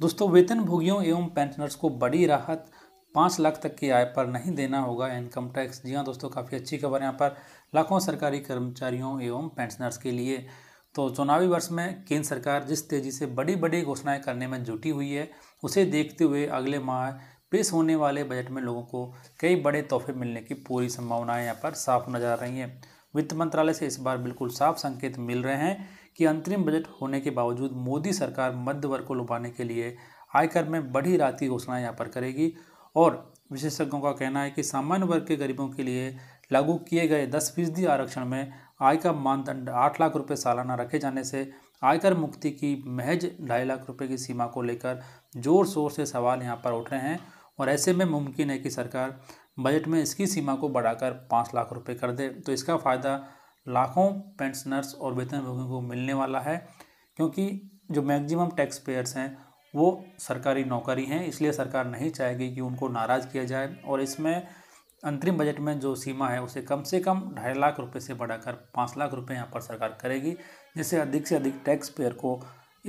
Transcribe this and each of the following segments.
दोस्तों वेतनभोगियों एवं पेंशनर्स को बड़ी राहत पाँच लाख तक की आय पर नहीं देना होगा इनकम टैक्स जी हाँ दोस्तों काफ़ी अच्छी खबर यहाँ पर लाखों सरकारी कर्मचारियों एवं पेंशनर्स के लिए तो चुनावी वर्ष में केंद्र सरकार जिस तेज़ी से बड़ी बड़ी घोषणाएं करने में जुटी हुई है उसे देखते हुए अगले माह पेश होने वाले बजट में लोगों को कई बड़े तोहफे मिलने की पूरी संभावनाएँ यहाँ पर साफ नजर आ रही हैं वित्त मंत्रालय से इस बार बिल्कुल साफ संकेत मिल रहे हैं कि अंतरिम बजट होने के बावजूद मोदी सरकार मध्य वर्ग को लुभाने के लिए आयकर में बड़ी रात की घोषणा यहाँ पर करेगी और विशेषज्ञों का कहना है कि सामान्य वर्ग के गरीबों के लिए लागू किए गए दस फीसदी आरक्षण में आय का मानदंड आठ लाख रुपए सालाना रखे जाने से आयकर मुक्ति की महज ढाई लाख रुपए की सीमा को लेकर जोर शोर से सवाल यहाँ पर उठ रहे हैं और ऐसे में मुमकिन है कि सरकार बजट में इसकी सीमा को बढ़ाकर पाँच लाख रुपए कर दे तो इसका फ़ायदा लाखों पेंशनर्स और वेतनभोगियों को मिलने वाला है क्योंकि जो मैक्सिमम टैक्स पेयर्स हैं वो सरकारी नौकरी हैं इसलिए सरकार नहीं चाहेगी कि उनको नाराज़ किया जाए और इसमें अंतरिम बजट में जो सीमा है उसे कम से कम ढाई लाख रुपये से बढ़ाकर पाँच लाख रुपये यहाँ पर सरकार करेगी जिससे अधिक से अधिक टैक्स पेयर को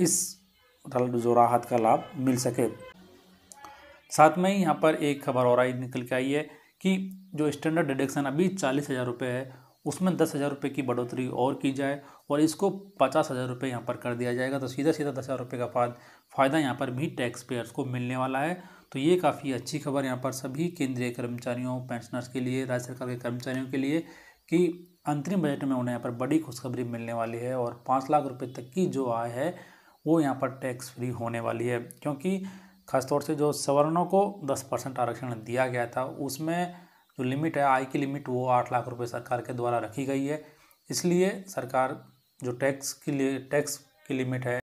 इस जो राहत का लाभ मिल सके साथ में ही यहाँ पर एक खबर और आई निकल के आई है कि जो स्टैंडर्ड डिडक्शन अभी चालीस हज़ार रुपये है उसमें दस हज़ार रुपये की बढ़ोतरी और की जाए और इसको पचास हज़ार रुपये यहाँ पर कर दिया जाएगा तो सीधा सीधा दस हज़ार रुपये का फ़ायदा यहाँ पर भी टैक्स पेयर्स को मिलने वाला है तो ये काफ़ी अच्छी खबर यहाँ पर सभी केंद्रीय कर्मचारियों पेंशनर्स के लिए राज्य सरकार के कर्मचारियों के लिए कि अंतरिम बजट में उन्हें यहाँ पर बड़ी खुशखबरी मिलने वाली है और पाँच लाख रुपये तक की जो आय है वो यहाँ पर टैक्स फ्री होने वाली है क्योंकि खासतौर से जो सवर्णों को दस परसेंट आरक्षण दिया गया था उसमें जो लिमिट है आय की लिमिट वो आठ लाख रुपए सरकार के द्वारा रखी गई है इसलिए सरकार जो टैक्स के लिए टैक्स की लिमिट है